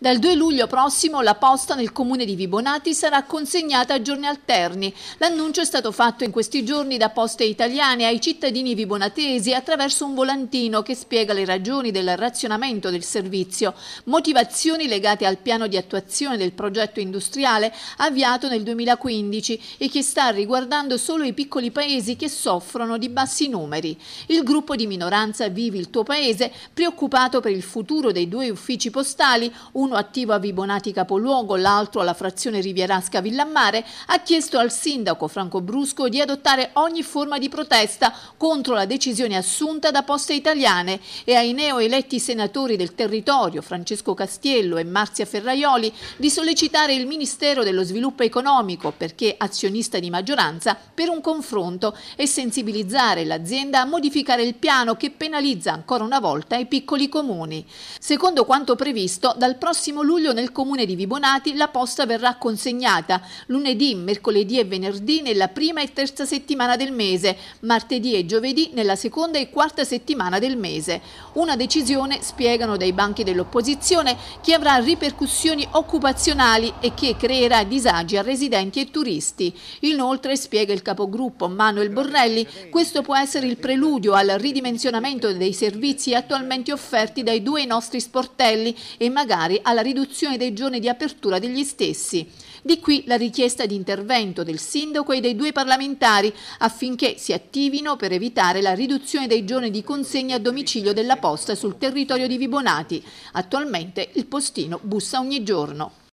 Dal 2 luglio prossimo la posta nel comune di Vibonati sarà consegnata a giorni alterni. L'annuncio è stato fatto in questi giorni da Poste Italiane ai cittadini vibonatesi attraverso un volantino che spiega le ragioni del razionamento del servizio, motivazioni legate al piano di attuazione del progetto industriale avviato nel 2015 e che sta riguardando solo i piccoli paesi che soffrono di bassi numeri. Il gruppo di minoranza Vivi il tuo paese, preoccupato per il futuro dei due uffici postali, un uno attivo a Vibonati Capoluogo, l'altro alla frazione Rivierasca Villammare, ha chiesto al sindaco Franco Brusco di adottare ogni forma di protesta contro la decisione assunta da Poste Italiane e ai neoeletti senatori del territorio Francesco Castiello e Marzia Ferraioli di sollecitare il Ministero dello Sviluppo Economico, perché azionista di maggioranza, per un confronto e sensibilizzare l'azienda a modificare il piano che penalizza ancora una volta i piccoli comuni. Secondo quanto previsto, dal prossimo prossimo luglio nel comune di Vibonati la posta verrà consegnata lunedì, mercoledì e venerdì nella prima e terza settimana del mese, martedì e giovedì nella seconda e quarta settimana del mese. Una decisione, spiegano dai banchi dell'opposizione, che avrà ripercussioni occupazionali e che creerà disagi a residenti e turisti. Inoltre, spiega il capogruppo Manuel Borrelli, questo può essere il preludio al ridimensionamento dei servizi attualmente offerti dai due nostri sportelli e magari alla riduzione dei giorni di apertura degli stessi. Di qui la richiesta di intervento del sindaco e dei due parlamentari affinché si attivino per evitare la riduzione dei giorni di consegna a domicilio della posta sul territorio di Vibonati. Attualmente il postino bussa ogni giorno.